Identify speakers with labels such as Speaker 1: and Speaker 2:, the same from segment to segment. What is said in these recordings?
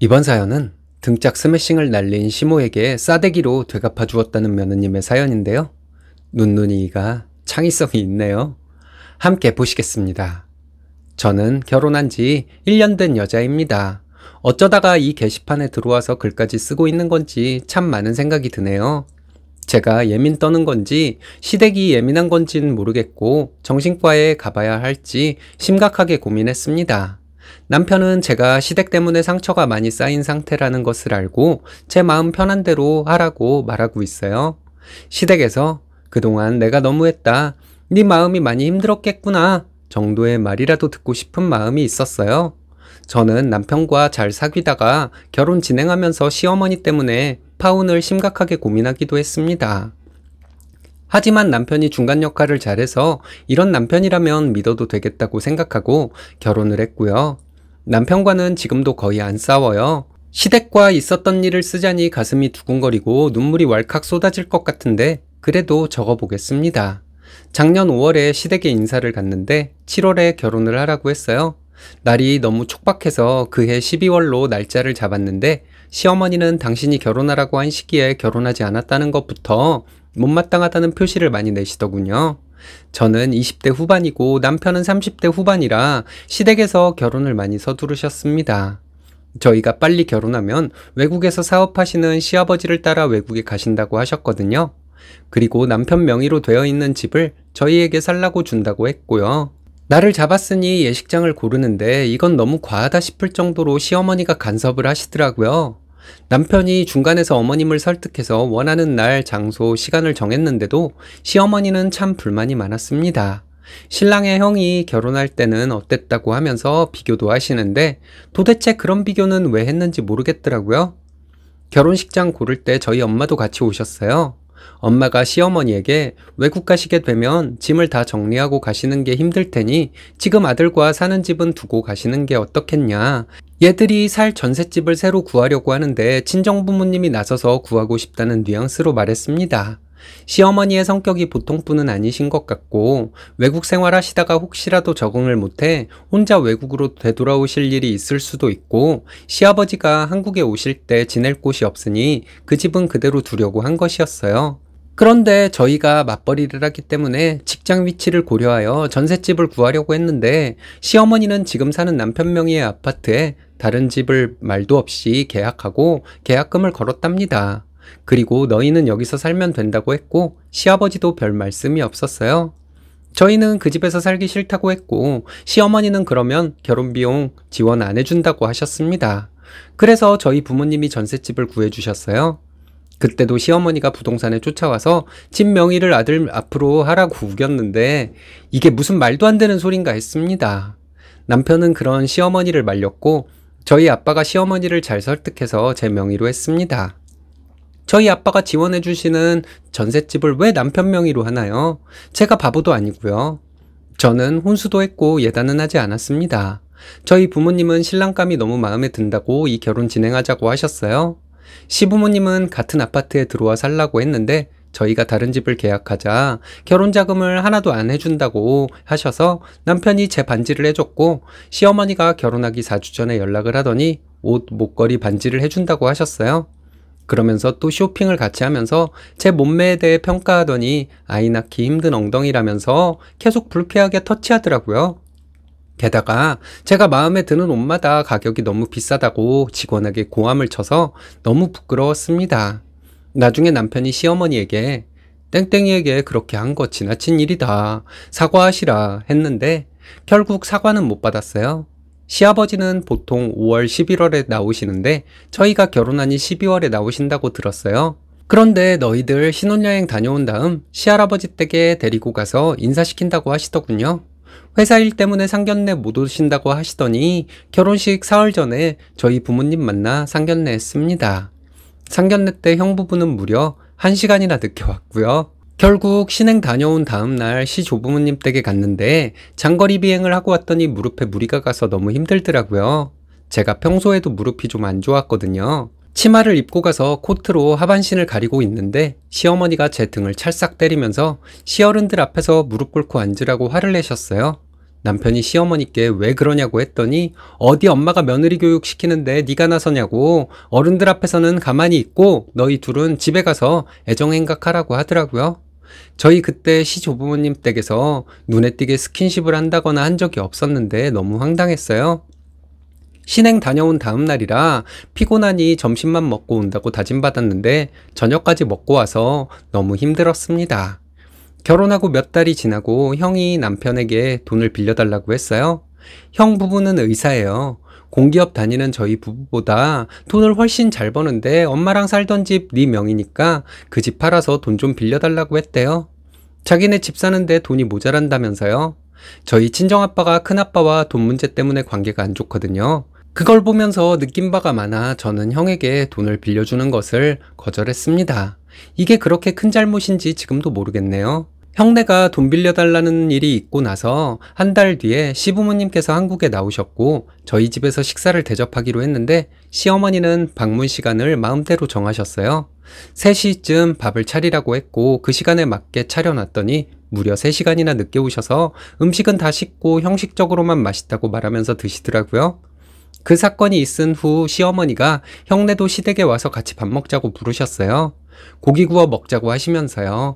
Speaker 1: 이번 사연은 등짝 스매싱을 날린 시모에게 싸대기로 되갚아 주었다는 며느님의 사연인데요. 눈눈이가 창의성이 있네요. 함께 보시겠습니다. 저는 결혼한 지 1년 된 여자입니다. 어쩌다가 이 게시판에 들어와서 글까지 쓰고 있는 건지 참 많은 생각이 드네요. 제가 예민 떠는 건지 시댁이 예민한 건지는 모르겠고 정신과에 가봐야 할지 심각하게 고민했습니다. 남편은 제가 시댁 때문에 상처가 많이 쌓인 상태라는 것을 알고 제 마음 편한 대로 하라고 말하고 있어요. 시댁에서 그동안 내가 너무했다. 네 마음이 많이 힘들었겠구나. 정도의 말이라도 듣고 싶은 마음이 있었어요. 저는 남편과 잘 사귀다가 결혼 진행하면서 시어머니 때문에 파혼을 심각하게 고민하기도 했습니다. 하지만 남편이 중간 역할을 잘해서 이런 남편이라면 믿어도 되겠다고 생각하고 결혼을 했고요. 남편과는 지금도 거의 안 싸워요. 시댁과 있었던 일을 쓰자니 가슴이 두근거리고 눈물이 왈칵 쏟아질 것 같은데 그래도 적어보겠습니다. 작년 5월에 시댁에 인사를 갔는데 7월에 결혼을 하라고 했어요. 날이 너무 촉박해서 그해 12월로 날짜를 잡았는데 시어머니는 당신이 결혼하라고 한 시기에 결혼하지 않았다는 것부터 못마땅하다는 표시를 많이 내시더군요. 저는 20대 후반이고 남편은 30대 후반이라 시댁에서 결혼을 많이 서두르셨습니다. 저희가 빨리 결혼하면 외국에서 사업하시는 시아버지를 따라 외국에 가신다고 하셨거든요. 그리고 남편 명의로 되어 있는 집을 저희에게 살라고 준다고 했고요. 나를 잡았으니 예식장을 고르는데 이건 너무 과하다 싶을 정도로 시어머니가 간섭을 하시더라고요. 남편이 중간에서 어머님을 설득해서 원하는 날, 장소, 시간을 정했는데도 시어머니는 참 불만이 많았습니다. 신랑의 형이 결혼할 때는 어땠다고 하면서 비교도 하시는데 도대체 그런 비교는 왜 했는지 모르겠더라고요. 결혼식장 고를 때 저희 엄마도 같이 오셨어요. 엄마가 시어머니에게 외국 가시게 되면 짐을 다 정리하고 가시는 게 힘들 테니 지금 아들과 사는 집은 두고 가시는 게 어떻겠냐. 얘들이 살 전셋집을 새로 구하려고 하는데 친정 부모님이 나서서 구하고 싶다는 뉘앙스로 말했습니다. 시어머니의 성격이 보통분은 아니신 것 같고 외국 생활하시다가 혹시라도 적응을 못해 혼자 외국으로 되돌아오실 일이 있을 수도 있고 시아버지가 한국에 오실 때 지낼 곳이 없으니 그 집은 그대로 두려고 한 것이었어요. 그런데 저희가 맞벌이를 하기 때문에 직장 위치를 고려하여 전셋집을 구하려고 했는데 시어머니는 지금 사는 남편 명의의 아파트에 다른 집을 말도 없이 계약하고 계약금을 걸었답니다. 그리고 너희는 여기서 살면 된다고 했고 시아버지도 별 말씀이 없었어요. 저희는 그 집에서 살기 싫다고 했고 시어머니는 그러면 결혼 비용 지원 안 해준다고 하셨습니다. 그래서 저희 부모님이 전셋집을 구해주셨어요. 그때도 시어머니가 부동산에 쫓아와서 집 명의를 아들 앞으로 하라고 우겼는데 이게 무슨 말도 안 되는 소린가 했습니다. 남편은 그런 시어머니를 말렸고 저희 아빠가 시어머니를 잘 설득해서 제 명의로 했습니다. 저희 아빠가 지원해 주시는 전셋집을 왜 남편 명의로 하나요? 제가 바보도 아니고요. 저는 혼수도 했고 예단은 하지 않았습니다. 저희 부모님은 신랑감이 너무 마음에 든다고 이 결혼 진행하자고 하셨어요. 시부모님은 같은 아파트에 들어와 살라고 했는데 저희가 다른 집을 계약하자 결혼 자금을 하나도 안 해준다고 하셔서 남편이 제 반지를 해줬고 시어머니가 결혼하기 4주 전에 연락을 하더니 옷, 목걸이, 반지를 해준다고 하셨어요. 그러면서 또 쇼핑을 같이 하면서 제 몸매에 대해 평가하더니 아이 낳기 힘든 엉덩이라면서 계속 불쾌하게 터치하더라고요. 게다가 제가 마음에 드는 옷마다 가격이 너무 비싸다고 직원에게 고함을 쳐서 너무 부끄러웠습니다. 나중에 남편이 시어머니에게 땡땡이에게 그렇게 한 것 지나친 일이다. 사과하시라 했는데 결국 사과는 못 받았어요. 시아버지는 보통 5월 11월에 나오시는데 저희가 결혼하니 12월에 나오신다고 들었어요. 그런데 너희들 신혼여행 다녀온 다음 시할아버지 댁에 데리고 가서 인사시킨다고 하시더군요. 회사 일 때문에 상견례 못 오신다고 하시더니 결혼식 사흘 전에 저희 부모님 만나 상견례 했습니다. 상견례 때 형부부는 무려 1시간이나 늦게 왔고요. 결국 신행 다녀온 다음날 시 조부모님 댁에 갔는데 장거리 비행을 하고 왔더니 무릎에 무리가 가서 너무 힘들더라고요. 제가 평소에도 무릎이 좀 안 좋았거든요. 치마를 입고 가서 코트로 하반신을 가리고 있는데 시어머니가 제 등을 찰싹 때리면서 시어른들 앞에서 무릎 꿇고 앉으라고 화를 내셨어요. 남편이 시어머니께 왜 그러냐고 했더니 어디 엄마가 며느리 교육 시키는데 네가 나서냐고 어른들 앞에서는 가만히 있고 너희 둘은 집에 가서 애정 행각하라고 하더라고요. 저희 그때 시조부모님 댁에서 눈에 띄게 스킨십을 한다거나 한 적이 없었는데 너무 황당했어요. 신행 다녀온 다음 날이라 피곤하니 점심만 먹고 온다고 다짐받았는데 저녁까지 먹고 와서 너무 힘들었습니다. 결혼하고 몇 달이 지나고 형이 남편에게 돈을 빌려달라고 했어요. 형 부부는 의사예요. 공기업 다니는 저희 부부보다 돈을 훨씬 잘 버는데 엄마랑 살던 집 네 명이니까 그 집 팔아서 돈 좀 빌려달라고 했대요. 자기네 집 사는데 돈이 모자란다면서요. 저희 친정아빠가 큰아빠와 돈 문제 때문에 관계가 안 좋거든요. 그걸 보면서 느낀 바가 많아 저는 형에게 돈을 빌려주는 것을 거절했습니다. 이게 그렇게 큰 잘못인지 지금도 모르겠네요. 형네가 돈 빌려달라는 일이 있고 나서 한 달 뒤에 시부모님께서 한국에 나오셨고 저희 집에서 식사를 대접하기로 했는데 시어머니는 방문 시간을 마음대로 정하셨어요. 3시쯤 밥을 차리라고 했고 그 시간에 맞게 차려놨더니 무려 3시간이나 늦게 오셔서 음식은 다 식고 형식적으로만 맛있다고 말하면서 드시더라고요. 그 사건이 있은 후 시어머니가 형네도 시댁에 와서 같이 밥 먹자고 부르셨어요. 고기 구워 먹자고 하시면서요.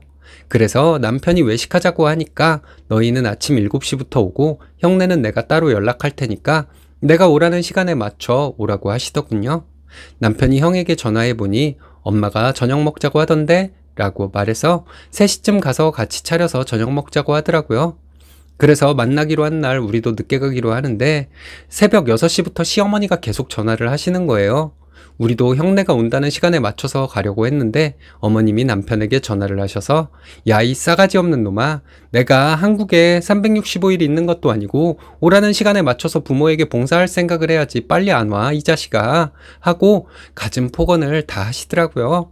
Speaker 1: 그래서 남편이 외식하자고 하니까 너희는 아침 7시부터 오고 형네는 내가 따로 연락할 테니까 내가 오라는 시간에 맞춰 오라고 하시더군요. 남편이 형에게 전화해 보니 엄마가 저녁 먹자고 하던데 라고 말해서 3시쯤 가서 같이 차려서 저녁 먹자고 하더라고요. 그래서 만나기로 한 날 우리도 늦게 가기로 하는데 새벽 6시부터 시어머니가 계속 전화를 하시는 거예요. 우리도 형네가 온다는 시간에 맞춰서 가려고 했는데 어머님이 남편에게 전화를 하셔서 야 이 싸가지 없는 놈아 내가 한국에 365일 있는 것도 아니고 오라는 시간에 맞춰서 부모에게 봉사할 생각을 해야지 빨리 안 와 이 자식아 하고 가진 폭언을 다 하시더라고요.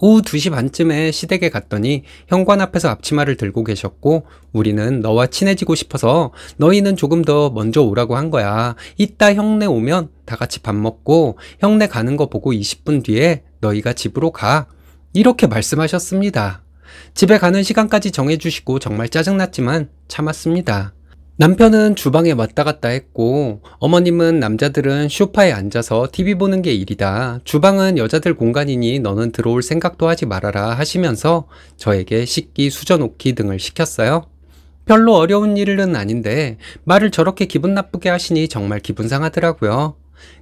Speaker 1: 오후 2시 반쯤에 시댁에 갔더니 현관 앞에서 앞치마를 들고 계셨고 우리는 너와 친해지고 싶어서 너희는 조금 더 먼저 오라고 한 거야. 이따 형네 오면 다 같이 밥 먹고 형네 가는 거 보고 20분 뒤에 너희가 집으로 가. 이렇게 말씀하셨습니다. 집에 가는 시간까지 정해주시고 정말 짜증났지만 참았습니다. 남편은 주방에 왔다 갔다 했고 어머님은 남자들은 쇼파에 앉아서 TV 보는 게 일이다. 주방은 여자들 공간이니 너는 들어올 생각도 하지 말아라 하시면서 저에게 식기 수저놓기 등을 시켰어요. 별로 어려운 일은 아닌데 말을 저렇게 기분 나쁘게 하시니 정말 기분 상하더라고요.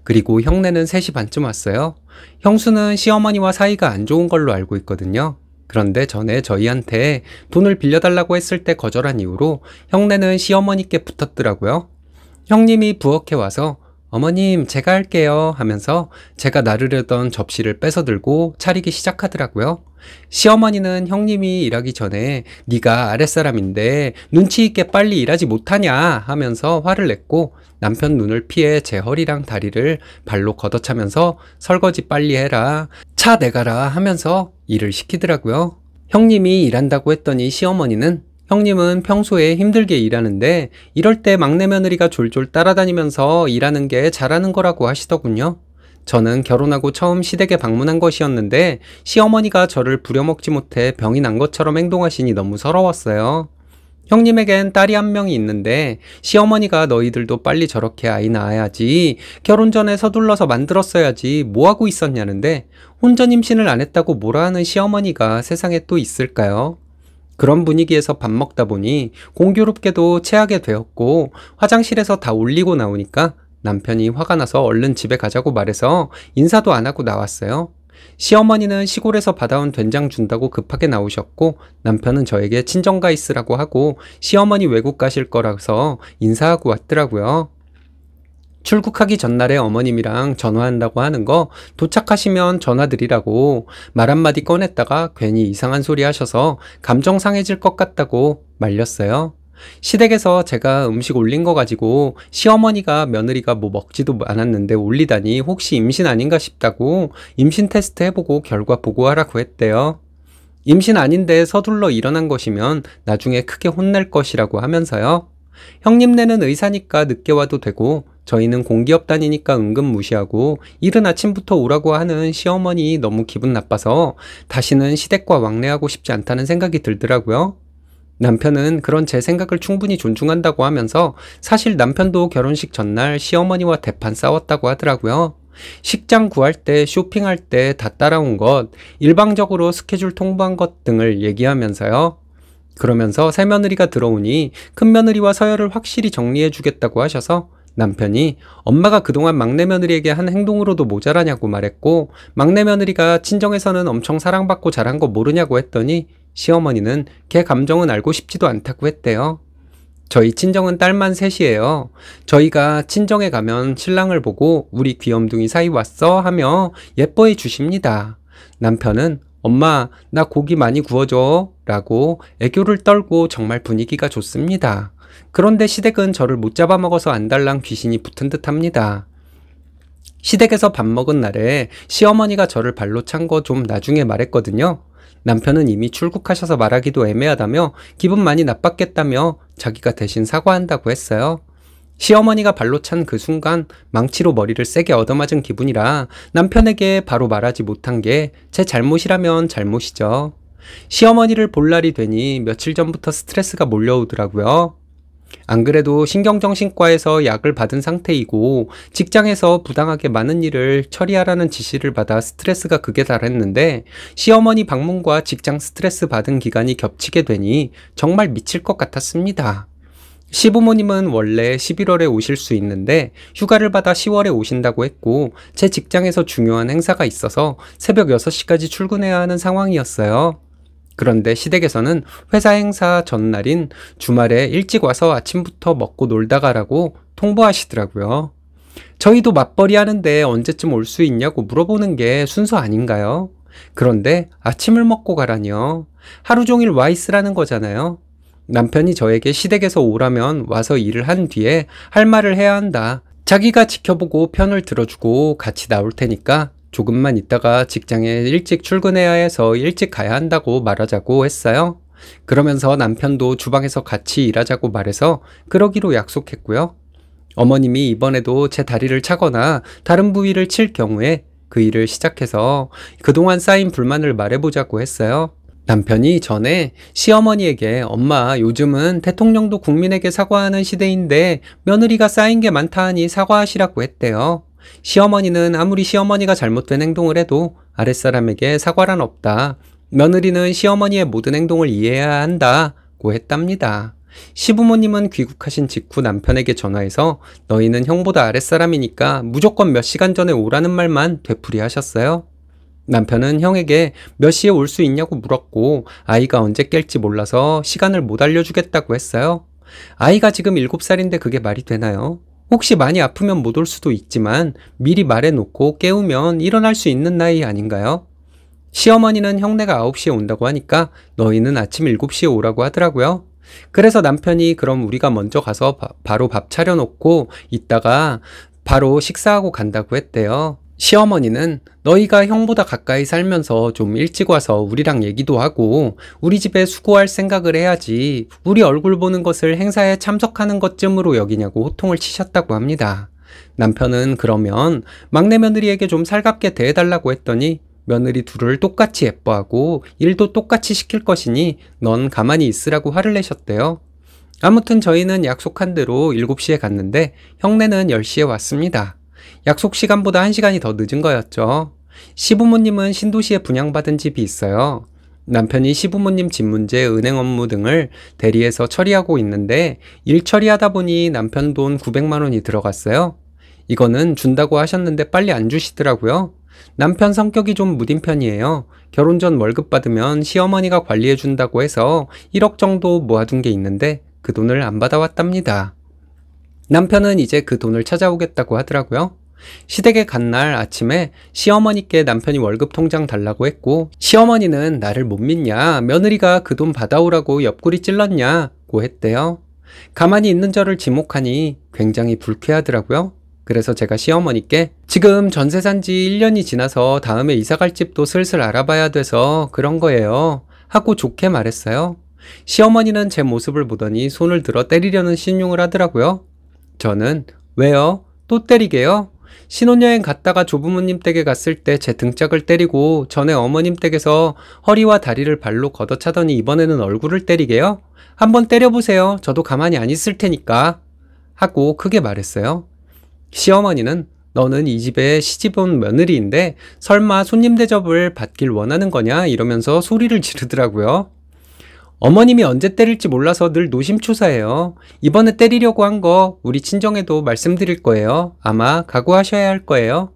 Speaker 1: 그리고 형네는 3시 반쯤 왔어요. 형수는 시어머니와 사이가 안 좋은 걸로 알고 있거든요. 그런데 전에 저희한테 돈을 빌려달라고 했을 때 거절한 이후로 형네는 시어머니께 붙었더라고요. 형님이 부엌에 와서 어머님 제가 할게요 하면서 제가 나르려던 접시를 뺏어들고 차리기 시작하더라고요. 시어머니는 형님이 일하기 전에 네가 아랫사람인데 눈치 있게 빨리 일하지 못하냐 하면서 화를 냈고 남편 눈을 피해 제 허리랑 다리를 발로 걷어차면서 설거지 빨리 해라 차 내가라 하면서 일을 시키더라고요. 형님이 일한다고 했더니 시어머니는 형님은 평소에 힘들게 일하는데 이럴 때 막내 며느리가 졸졸 따라다니면서 일하는 게 잘하는 거라고 하시더군요. 저는 결혼하고 처음 시댁에 방문한 것이었는데 시어머니가 저를 부려먹지 못해 병이 난 것처럼 행동하시니 너무 서러웠어요. 형님에겐 딸이 한 명이 있는데 시어머니가 너희들도 빨리 저렇게 아이 낳아야지 결혼 전에 서둘러서 만들었어야지 뭐하고 있었냐는데 혼전 임신을 안 했다고 뭐라 하는 시어머니가 세상에 또 있을까요? 그런 분위기에서 밥 먹다 보니 공교롭게도 체하게 되었고 화장실에서 다 올리고 나오니까 남편이 화가 나서 얼른 집에 가자고 말해서 인사도 안 하고 나왔어요. 시어머니는 시골에서 받아온 된장 준다고 급하게 나오셨고 남편은 저에게 친정 가 있으라고 하고 시어머니 외국 가실 거라서 인사하고 왔더라고요. 출국하기 전날에 어머님이랑 전화한다고 하는 거 도착하시면 전화드리라고 말 한마디 꺼냈다가 괜히 이상한 소리 하셔서 감정 상해질 것 같다고 말렸어요. 시댁에서 제가 음식 올린 거 가지고 시어머니가 며느리가 뭐 먹지도 않았는데 올리다니 혹시 임신 아닌가 싶다고 임신 테스트 해보고 결과 보고하라고 했대요. 임신 아닌데 서둘러 일어난 것이면 나중에 크게 혼낼 것이라고 하면서요. 형님네는 의사니까 늦게 와도 되고 저희는 공기업 다니니까 은근 무시하고 이른 아침부터 오라고 하는 시어머니 너무 기분 나빠서 다시는 시댁과 왕래하고 싶지 않다는 생각이 들더라고요. 남편은 그런 제 생각을 충분히 존중한다고 하면서 사실 남편도 결혼식 전날 시어머니와 대판 싸웠다고 하더라고요. 식장 구할 때, 쇼핑할 때 다 따라온 것, 일방적으로 스케줄 통보한 것 등을 얘기하면서요. 그러면서 새며느리가 들어오니 큰며느리와 서열을 확실히 정리해 주겠다고 하셔서 남편이 엄마가 그동안 막내 며느리에게 한 행동으로도 모자라냐고 말했고 막내 며느리가 친정에서는 엄청 사랑받고 잘한 거 모르냐고 했더니 시어머니는 걔 감정은 알고 싶지도 않다고 했대요. 저희 친정은 딸만 셋이에요. 저희가 친정에 가면 신랑을 보고 우리 귀염둥이 사이 왔어 하며 예뻐해 주십니다. 남편은 엄마 나 고기 많이 구워줘 라고 애교를 떨고 정말 분위기가 좋습니다. 그런데 시댁은 저를 못 잡아먹어서 안달랑 귀신이 붙은 듯 합니다. 시댁에서 밥 먹은 날에 시어머니가 저를 발로 찬 거 좀 나중에 말했거든요. 남편은 이미 출국하셔서 말하기도 애매하다며 기분 많이 나빴겠다며 자기가 대신 사과한다고 했어요. 시어머니가 발로 찬 그 순간 망치로 머리를 세게 얻어맞은 기분이라 남편에게 바로 말하지 못한 게 제 잘못이라면 잘못이죠. 시어머니를 볼 날이 되니 며칠 전부터 스트레스가 몰려오더라고요. 안 그래도 신경정신과에서 약을 받은 상태이고 직장에서 부당하게 많은 일을 처리하라는 지시를 받아 스트레스가 극에 달했는데 시어머니 방문과 직장 스트레스 받은 기간이 겹치게 되니 정말 미칠 것 같았습니다. 시부모님은 원래 11월에 오실 수 있는데 휴가를 받아 10월에 오신다고 했고 제 직장에서 중요한 행사가 있어서 새벽 6시까지 출근해야 하는 상황이었어요. 그런데 시댁에서는 회사 행사 전날인 주말에 일찍 와서 아침부터 먹고 놀다 가라고 통보하시더라고요. 저희도 맞벌이 하는데 언제쯤 올 수 있냐고 물어보는 게 순서 아닌가요? 그런데 아침을 먹고 가라니요. 하루 종일 와 있으라는 거잖아요. 남편이 저에게 시댁에서 오라면 와서 일을 한 뒤에 할 말을 해야 한다. 자기가 지켜보고 편을 들어주고 같이 나올 테니까 조금만 있다가 직장에 일찍 출근해야 해서 일찍 가야 한다고 말하자고 했어요. 그러면서 남편도 주방에서 같이 일하자고 말해서 그러기로 약속했고요. 어머님이 이번에도 제 다리를 차거나 다른 부위를 칠 경우에 그 일을 시작해서 그동안 쌓인 불만을 말해보자고 했어요. 남편이 전에 시어머니에게 엄마 요즘은 대통령도 국민에게 사과하는 시대인데 며느리가 쌓인 게 많다 하니 사과하시라고 했대요. 시어머니는 아무리 시어머니가 잘못된 행동을 해도 아랫사람에게 사과란 없다. 며느리는 시어머니의 모든 행동을 이해해야 한다고 했답니다. 시부모님은 귀국하신 직후 남편에게 전화해서 너희는 형보다 아랫사람이니까 무조건 몇 시간 전에 오라는 말만 되풀이하셨어요. 남편은 형에게 몇 시에 올 수 있냐고 물었고 아이가 언제 깰지 몰라서 시간을 못 알려주겠다고 했어요. 아이가 지금 7살인데 그게 말이 되나요? 혹시 많이 아프면 못 올 수도 있지만 미리 말해놓고 깨우면 일어날 수 있는 나이 아닌가요? 시어머니는 형네가 9시에 온다고 하니까 너희는 아침 7시에 오라고 하더라고요. 그래서 남편이 그럼 우리가 먼저 가서 바, 바로 밥 차려놓고 이따가 바로 식사하고 간다고 했대요. 시어머니는 너희가 형보다 가까이 살면서 좀 일찍 와서 우리랑 얘기도 하고 우리 집에 수고할 생각을 해야지 우리 얼굴 보는 것을 행사에 참석하는 것쯤으로 여기냐고 호통을 치셨다고 합니다. 남편은 그러면 막내 며느리에게 좀 살갑게 대해달라고 했더니 며느리 둘을 똑같이 예뻐하고 일도 똑같이 시킬 것이니 넌 가만히 있으라고 화를 내셨대요. 아무튼 저희는 약속한 대로 7시에 갔는데 형네는 10시에 왔습니다. 약속 시간보다 1시간이 더 늦은 거였죠. 시부모님은 신도시에 분양받은 집이 있어요. 남편이 시부모님 집 문제, 은행 업무 등을 대리해서 처리하고 있는데 일 처리하다 보니 남편 돈 900만 원이 들어갔어요. 이거는 준다고 하셨는데 빨리 안 주시더라고요. 남편 성격이 좀 무딘 편이에요. 결혼 전 월급 받으면 시어머니가 관리해 준다고 해서 1억 정도 모아둔 게 있는데 그 돈을 안 받아왔답니다. 남편은 이제 그 돈을 찾아오겠다고 하더라고요. 시댁에 간 날 아침에 시어머니께 남편이 월급 통장 달라고 했고 시어머니는 나를 못 믿냐 며느리가 그 돈 받아오라고 옆구리 찔렀냐고 했대요. 가만히 있는 저를 지목하니 굉장히 불쾌하더라고요. 그래서 제가 시어머니께 지금 전세 산지 1년이 지나서 다음에 이사 갈 집도 슬슬 알아봐야 돼서 그런 거예요. 하고 좋게 말했어요. 시어머니는 제 모습을 보더니 손을 들어 때리려는 신용을 하더라고요. 저는 왜요? 또 때리게요? 신혼여행 갔다가 조부모님 댁에 갔을 때 제 등짝을 때리고 전에 어머님 댁에서 허리와 다리를 발로 걷어차더니 이번에는 얼굴을 때리게요? 한번 때려보세요. 저도 가만히 안 있을 테니까. 하고 크게 말했어요. 시어머니는 너는 이 집에 시집온 며느리인데 설마 손님 대접을 받길 원하는 거냐 이러면서 소리를 지르더라고요. 어머님이 언제 때릴지 몰라서 늘 노심초사해요. 이번에 때리려고 한 거 우리 친정에도 말씀드릴 거예요. 아마 각오하셔야 할 거예요.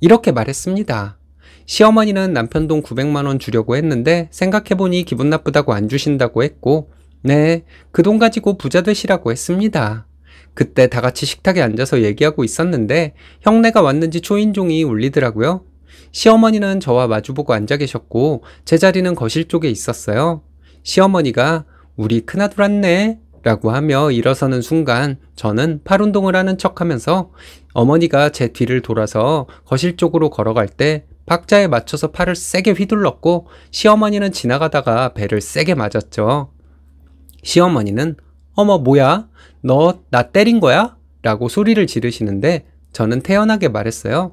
Speaker 1: 이렇게 말했습니다. 시어머니는 남편 돈 900만원 주려고 했는데 생각해보니 기분 나쁘다고 안 주신다고 했고, 네, 그 돈 가지고 부자 되시라고 했습니다. 그때 다 같이 식탁에 앉아서 얘기하고 있었는데 형네가 왔는지 초인종이 울리더라고요. 시어머니는 저와 마주보고 앉아 계셨고 제 자리는 거실 쪽에 있었어요. 시어머니가 우리 큰아들 왔네 라고 하며 일어서는 순간 저는 팔 운동을 하는 척 하면서 어머니가 제 뒤를 돌아서 거실 쪽으로 걸어갈 때 박자에 맞춰서 팔을 세게 휘둘렀고 시어머니는 지나가다가 배를 세게 맞았죠. 시어머니는 어머 뭐야? 너 나 때린 거야? 라고 소리를 지르시는데 저는 태연하게 말했어요.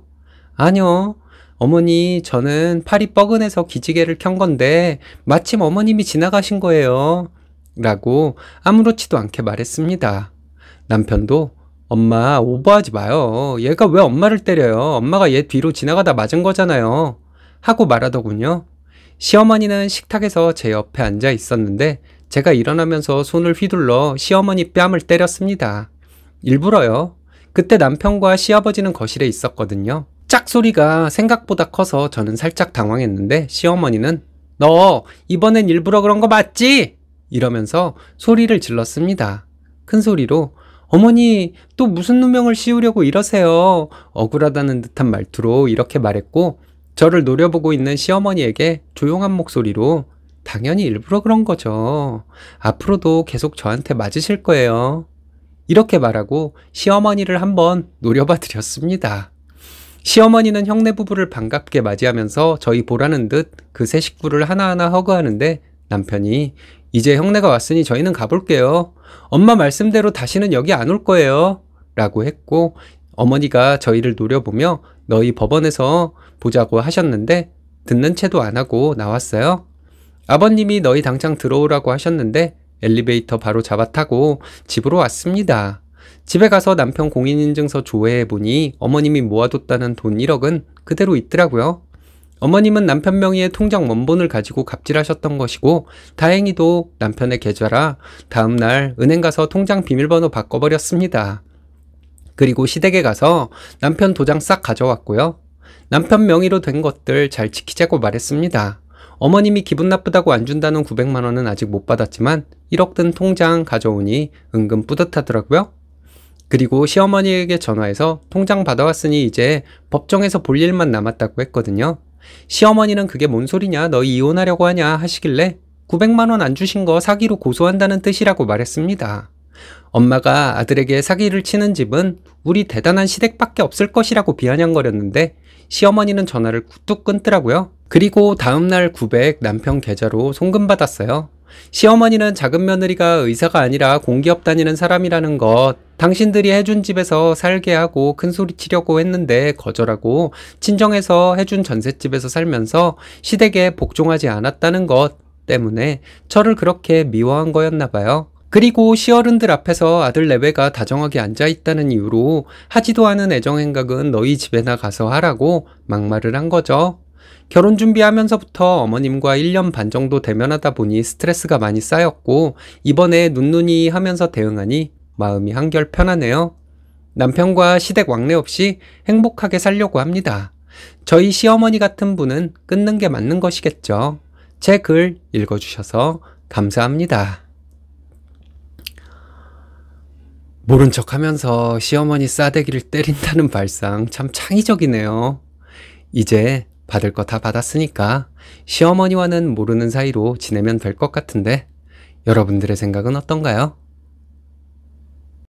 Speaker 1: 아니요. 어머니, 저는 팔이 뻐근해서 기지개를 켠 건데 마침 어머님이 지나가신 거예요. 라고 아무렇지도 않게 말했습니다. 남편도 엄마 오버하지 마요. 얘가 왜 엄마를 때려요? 엄마가 얘 뒤로 지나가다 맞은 거잖아요. 하고 말하더군요. 시어머니는 식탁에서 제 옆에 앉아 있었는데 제가 일어나면서 손을 휘둘러 시어머니 뺨을 때렸습니다. 일부러요. 그때 남편과 시아버지는 거실에 있었거든요. 짝소리가 생각보다 커서 저는 살짝 당황했는데 시어머니는 너 이번엔 일부러 그런 거 맞지? 이러면서 소리를 질렀습니다. 큰 소리로 어머니 또 무슨 누명을 씌우려고 이러세요. 억울하다는 듯한 말투로 이렇게 말했고 저를 노려보고 있는 시어머니에게 조용한 목소리로 당연히 일부러 그런 거죠. 앞으로도 계속 저한테 맞으실 거예요. 이렇게 말하고 시어머니를 한번 노려봐 드렸습니다. 시어머니는 형네 부부를 반갑게 맞이하면서 저희 보라는 듯 그 세 식구를 하나하나 허그하는데 남편이 이제 형네가 왔으니 저희는 가볼게요. 엄마 말씀대로 다시는 여기 안 올 거예요. 라고 했고 어머니가 저희를 노려보며 너희 법원에서 보자고 하셨는데 듣는 채도 안 하고 나왔어요. 아버님이 너희 당장 들어오라고 하셨는데 엘리베이터 바로 잡아타고 집으로 왔습니다. 집에 가서 남편 공인인증서 조회해보니 어머님이 모아뒀다는 돈 1억은 그대로 있더라고요. 어머님은 남편 명의의 통장 원본을 가지고 갑질하셨던 것이고 다행히도 남편의 계좌라 다음날 은행 가서 통장 비밀번호 바꿔버렸습니다. 그리고 시댁에 가서 남편 도장 싹 가져왔고요. 남편 명의로 된 것들 잘 지키자고 말했습니다. 어머님이 기분 나쁘다고 안 준다는 900만원은 아직 못 받았지만 1억 든 통장 가져오니 은근 뿌듯하더라고요. 그리고 시어머니에게 전화해서 통장 받아왔으니 이제 법정에서 볼 일만 남았다고 했거든요. 시어머니는 그게 뭔 소리냐 너 이혼하려고 하냐 하시길래 900만원 안 주신 거 사기로 고소한다는 뜻이라고 말했습니다. 엄마가 아들에게 사기를 치는 집은 우리 대단한 시댁밖에 없을 것이라고 비아냥거렸는데 시어머니는 전화를 뚝 끊더라고요. 그리고 다음날 900 남편 계좌로 송금 받았어요. 시어머니는 작은 며느리가 의사가 아니라 공기업 다니는 사람이라는 것 당신들이 해준 집에서 살게 하고 큰 소리 치려고 했는데 거절하고 친정에서 해준 전셋집에서 살면서 시댁에 복종하지 않았다는 것 때문에 저를 그렇게 미워한 거였나 봐요. 그리고 시어른들 앞에서 아들 내외가 다정하게 앉아 있다는 이유로 하지도 않은 애정 행각은 너희 집에나 가서 하라고 막말을 한 거죠. 결혼 준비하면서부터 어머님과 1년 반 정도 대면하다 보니 스트레스가 많이 쌓였고 이번에 눈눈이 하면서 대응하니 마음이 한결 편하네요. 남편과 시댁 왕래 없이 행복하게 살려고 합니다. 저희 시어머니 같은 분은 끊는 게 맞는 것이겠죠. 책을 읽어주셔서 감사합니다. 모른 척 하면서 시어머니 싸대기를 때린다는 발상 참 창의적이네요. 이제 받을 거 다 받았으니까 시어머니와는 모르는 사이로 지내면 될 것 같은데 여러분들의 생각은 어떤가요?